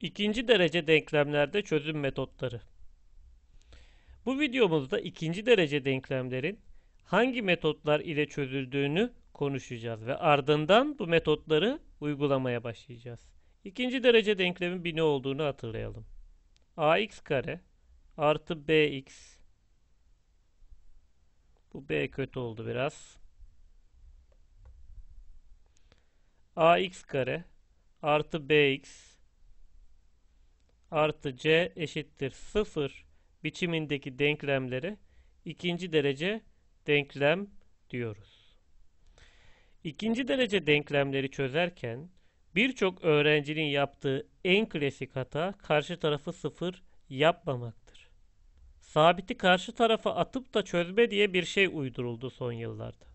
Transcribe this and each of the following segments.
İkinci derece denklemlerde çözüm metotları. Bu videomuzda ikinci derece denklemlerin hangi metotlar ile çözüldüğünü konuşacağız ve ardından bu metotları uygulamaya başlayacağız. İkinci derece denklemin bir ne olduğunu hatırlayalım. ax kare artı bx bu b kötü oldu biraz. ax kare artı bx artı c eşittir 0 biçimindeki denklemleri ikinci derece denklem diyoruz. İkinci derece denklemleri çözerken birçok öğrencinin yaptığı en klasik hata karşı tarafı 0 yapmamaktır. Sabiti karşı tarafa atıp da çözme diye bir şey uyduruldu son yıllarda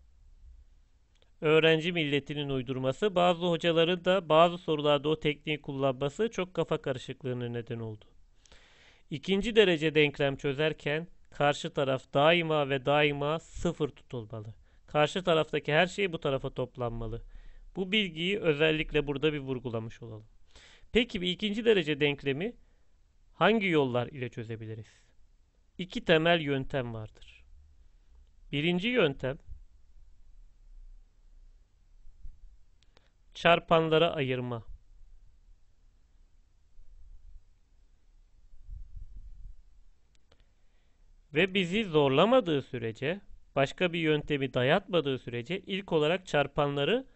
öğrenci milletinin uydurması, bazı hocaların da bazı sorularda o tekniği kullanması çok kafa karışıklığına neden oldu. İkinci derece denklem çözerken karşı taraf daima ve daima sıfır tutulmalı. Karşı taraftaki her şey bu tarafa toplanmalı. Bu bilgiyi özellikle burada bir vurgulamış olalım. Peki bir ikinci derece denklemi hangi yollar ile çözebiliriz? İki temel yöntem vardır. Birinci yöntem çarpanlara ayırma. Ve bizi zorlamadığı sürece, başka bir yöntemi dayatmadığı sürece ilk olarak çarpanları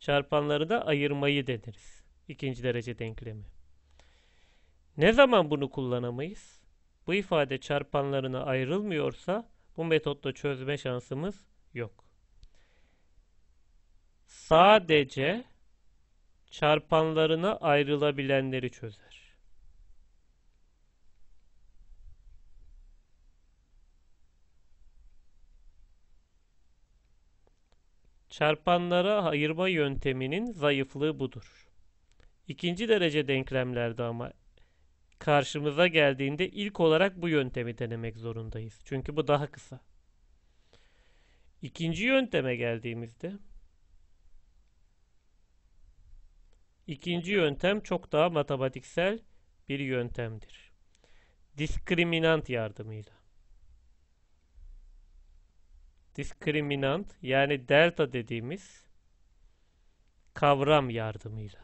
çarpanları da ayırmayı deniriz. İkinci derece denklemi. Ne zaman bunu kullanamayız? Bu ifade çarpanlarına ayrılmıyorsa bu metotla çözme şansımız yok. Sadece çarpanlarına ayrılabilenleri çözer. Çarpanlara ayırma yönteminin zayıflığı budur. İkinci derece denklemlerde ama karşımıza geldiğinde ilk olarak bu yöntemi denemek zorundayız. Çünkü bu daha kısa. İkinci yönteme geldiğimizde İkinci yöntem çok daha matematiksel bir yöntemdir. Diskriminant yardımıyla. Diskriminant yani delta dediğimiz kavram yardımıyla.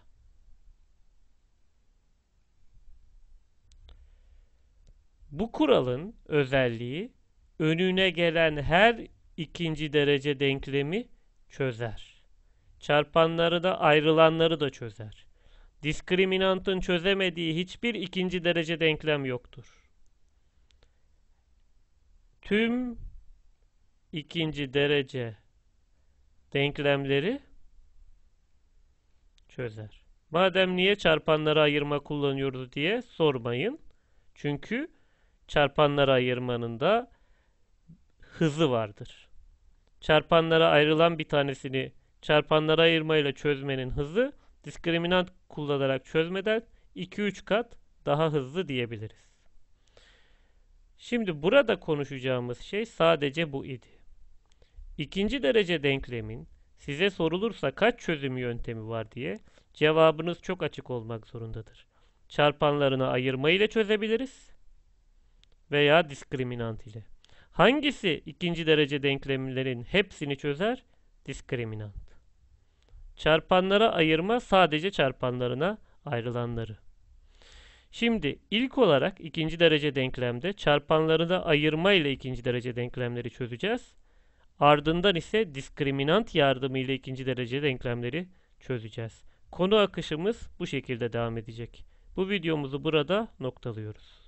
Bu kuralın özelliği önüne gelen her ikinci derece denklemi çözer. Çarpanları da ayrılanları da çözer. Diskriminantın çözemediği hiçbir ikinci derece denklem yoktur. Tüm ikinci derece denklemleri çözer. Madem niye çarpanları ayırma kullanıyordu diye sormayın. Çünkü çarpanları ayırmanın da hızı vardır. Çarpanlara ayrılan bir tanesini çarpanlara ayırmayla çözmenin hızı diskriminant kullanarak çözmeden 2-3 kat daha hızlı diyebiliriz. Şimdi burada konuşacağımız şey sadece bu idi. İkinci derece denklemin size sorulursa kaç çözüm yöntemi var diye cevabınız çok açık olmak zorundadır. Çarpanlarını ayırma ile çözebiliriz veya diskriminant ile. Hangisi ikinci derece denklemlerin hepsini çözer? Diskriminant. Çarpanlara ayırma sadece çarpanlarına ayrılanları. Şimdi ilk olarak ikinci derece denklemde çarpanlarına ayırma ile ikinci derece denklemleri çözeceğiz. Ardından ise diskriminant yardımı ile ikinci derece denklemleri çözeceğiz. Konu akışımız bu şekilde devam edecek. Bu videomuzu burada noktalıyoruz.